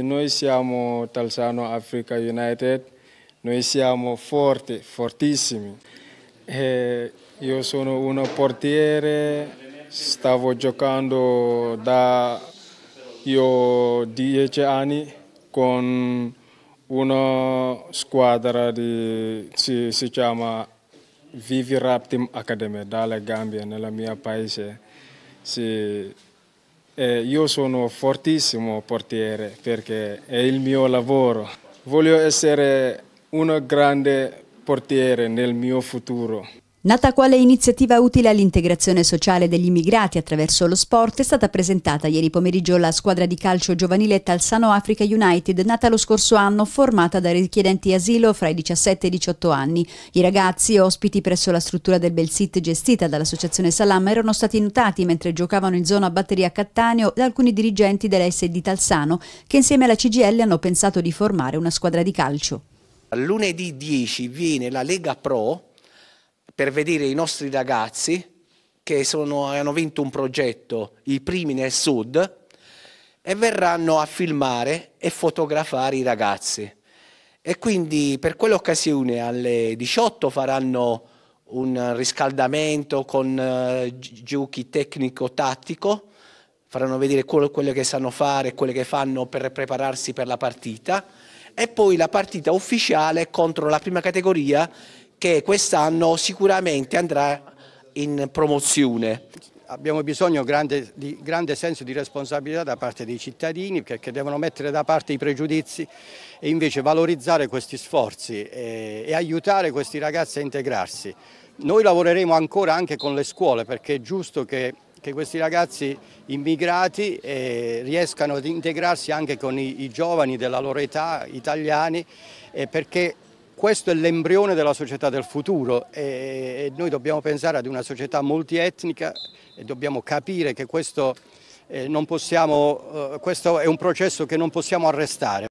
Noi siamo Talsano Africa United, noi siamo forti, fortissimi. E io sono un portiere, stavo giocando da io dieci anni con una squadra che si, si chiama Vivi Raptim Team Academy dalla Gambia, nel mio paese. Si, eh, io sono fortissimo portiere perché è il mio lavoro. Voglio essere un grande portiere nel mio futuro. Nata quale iniziativa utile all'integrazione sociale degli immigrati attraverso lo sport, è stata presentata ieri pomeriggio la squadra di calcio giovanile Talsano Africa United, nata lo scorso anno, formata da richiedenti asilo fra i 17 e i 18 anni. I ragazzi, ospiti presso la struttura del Belsit gestita dall'associazione Salam, erano stati notati mentre giocavano in zona batteria a Cattaneo da alcuni dirigenti dell'SD Talsano, che insieme alla CGL hanno pensato di formare una squadra di calcio. Lunedì 10 viene la Lega Pro per vedere i nostri ragazzi che sono, hanno vinto un progetto, i primi nel sud, e verranno a filmare e fotografare i ragazzi. E quindi per quell'occasione alle 18 faranno un riscaldamento con uh, giochi tecnico-tattico, faranno vedere quello, quello che sanno fare, quello che fanno per prepararsi per la partita e poi la partita ufficiale contro la prima categoria che quest'anno sicuramente andrà in promozione. Abbiamo bisogno grande, di grande senso di responsabilità da parte dei cittadini perché devono mettere da parte i pregiudizi e invece valorizzare questi sforzi e, e aiutare questi ragazzi a integrarsi. Noi lavoreremo ancora anche con le scuole perché è giusto che che questi ragazzi immigrati eh, riescano ad integrarsi anche con i, i giovani della loro età italiani eh, perché questo è l'embrione della società del futuro e noi dobbiamo pensare ad una società multietnica e dobbiamo capire che questo, eh, possiamo, eh, questo è un processo che non possiamo arrestare.